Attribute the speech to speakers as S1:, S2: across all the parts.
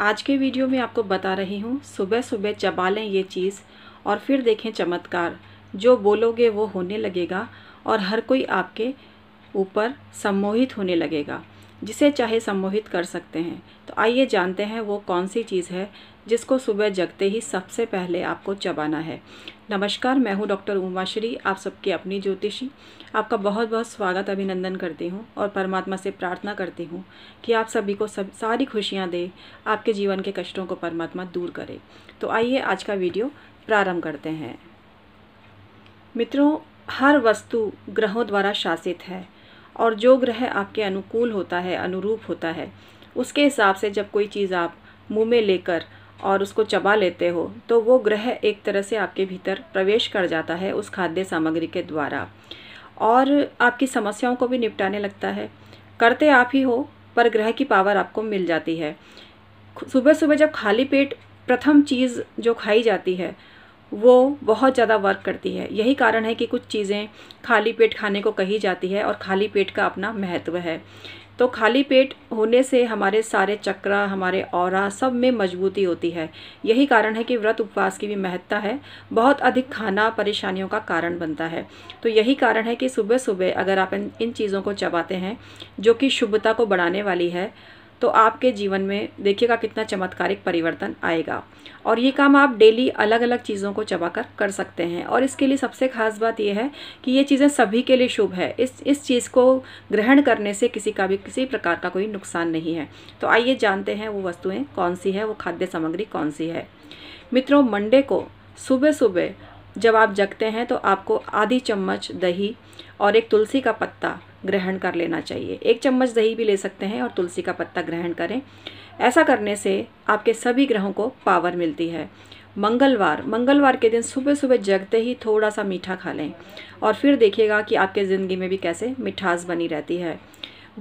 S1: आज के वीडियो में आपको बता रही हूँ सुबह सुबह चबा लें ये चीज़ और फिर देखें चमत्कार जो बोलोगे वो होने लगेगा और हर कोई आपके ऊपर सम्मोहित होने लगेगा जिसे चाहे सम्मोहित कर सकते हैं तो आइए जानते हैं वो कौन सी चीज़ है जिसको सुबह जगते ही सबसे पहले आपको चबाना है नमस्कार मैं हूं डॉक्टर उमाश्री आप सबके अपनी ज्योतिषी आपका बहुत बहुत स्वागत अभिनंदन करती हूं और परमात्मा से प्रार्थना करती हूं कि आप सभी को सब सारी खुशियां दे आपके जीवन के कष्टों को परमात्मा दूर करे तो आइए आज का वीडियो प्रारंभ करते हैं मित्रों हर वस्तु ग्रहों द्वारा शासित है और जो ग्रह आपके अनुकूल होता है अनुरूप होता है उसके हिसाब से जब कोई चीज़ आप मुँह में लेकर और उसको चबा लेते हो तो वो ग्रह एक तरह से आपके भीतर प्रवेश कर जाता है उस खाद्य सामग्री के द्वारा और आपकी समस्याओं को भी निपटाने लगता है करते आप ही हो पर ग्रह की पावर आपको मिल जाती है सुबह सुबह जब खाली पेट प्रथम चीज़ जो खाई जाती है वो बहुत ज़्यादा वर्क करती है यही कारण है कि कुछ चीज़ें खाली पेट खाने को कही जाती है और खाली पेट का अपना महत्व है तो खाली पेट होने से हमारे सारे चक्र हमारे और सब में मजबूती होती है यही कारण है कि व्रत उपवास की भी महत्ता है बहुत अधिक खाना परेशानियों का कारण बनता है तो यही कारण है कि सुबह सुबह अगर आप इन इन चीज़ों को चबाते हैं जो कि शुभता को बढ़ाने वाली है तो आपके जीवन में देखिएगा कितना चमत्कारिक परिवर्तन आएगा और ये काम आप डेली अलग अलग चीज़ों को चबा कर कर सकते हैं और इसके लिए सबसे खास बात यह है कि ये चीज़ें सभी के लिए शुभ है इस इस चीज़ को ग्रहण करने से किसी का भी किसी प्रकार का कोई नुकसान नहीं है तो आइए जानते हैं वो वस्तुएँ कौन सी है वो खाद्य सामग्री कौन सी है मित्रों मंडे को सुबह सुबह जब आप जगते हैं तो आपको आधी चम्मच दही और एक तुलसी का पत्ता ग्रहण कर लेना चाहिए एक चम्मच दही भी ले सकते हैं और तुलसी का पत्ता ग्रहण करें ऐसा करने से आपके सभी ग्रहों को पावर मिलती है मंगलवार मंगलवार के दिन सुबह सुबह जगते ही थोड़ा सा मीठा खा लें और फिर देखिएगा कि आपके ज़िंदगी में भी कैसे मिठास बनी रहती है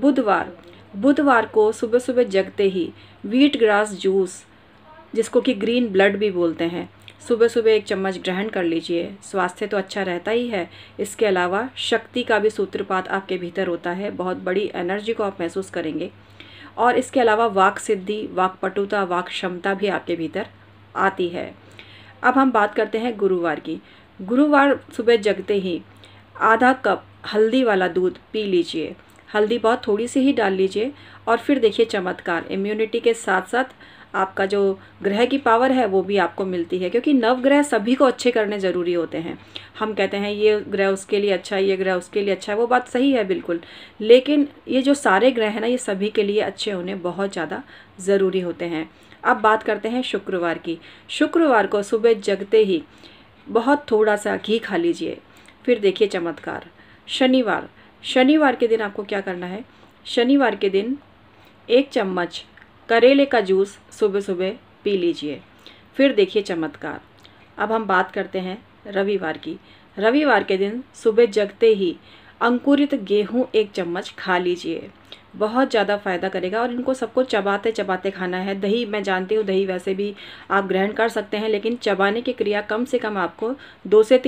S1: बुधवार बुधवार को सुबह सुबह जगते ही व्हीट ग्रास जूस जिसको कि ग्रीन ब्लड भी बोलते हैं सुबह सुबह एक चम्मच ग्रहण कर लीजिए स्वास्थ्य तो अच्छा रहता ही है इसके अलावा शक्ति का भी सूत्रपात आपके भीतर होता है बहुत बड़ी एनर्जी को आप महसूस करेंगे और इसके अलावा वाक सिद्धि वाकपटुता वाक क्षमता भी आपके भीतर आती है अब हम बात करते हैं गुरुवार की गुरुवार सुबह जगते ही आधा कप हल्दी वाला दूध पी लीजिए हल्दी बहुत थोड़ी सी ही डाल लीजिए और फिर देखिए चमत्कार इम्यूनिटी के साथ साथ आपका जो ग्रह की पावर है वो भी आपको मिलती है क्योंकि नवग्रह सभी को अच्छे करने ज़रूरी होते हैं हम कहते हैं ये ग्रह उसके लिए अच्छा है ये ग्रह उसके लिए अच्छा है वो बात सही है बिल्कुल लेकिन ये जो सारे ग्रह हैं ना ये सभी के लिए अच्छे होने बहुत ज़्यादा ज़रूरी होते हैं अब बात करते हैं शुक्रवार की शुक्रवार को सुबह जगते ही बहुत थोड़ा सा घी खा लीजिए फिर देखिए चमत्कार शनिवार शनिवार के दिन आपको क्या करना है शनिवार के दिन एक चम्मच करेले का जूस सुबह सुबह पी लीजिए फिर देखिए चमत्कार अब हम बात करते हैं रविवार की रविवार के दिन सुबह जगते ही अंकुरित गेहूं एक चम्मच खा लीजिए बहुत ज़्यादा फ़ायदा करेगा और इनको सबको चबाते चबाते खाना है दही मैं जानती हूँ दही वैसे भी आप ग्रहण कर सकते हैं लेकिन चबाने की क्रिया कम से कम आपको दो से तीन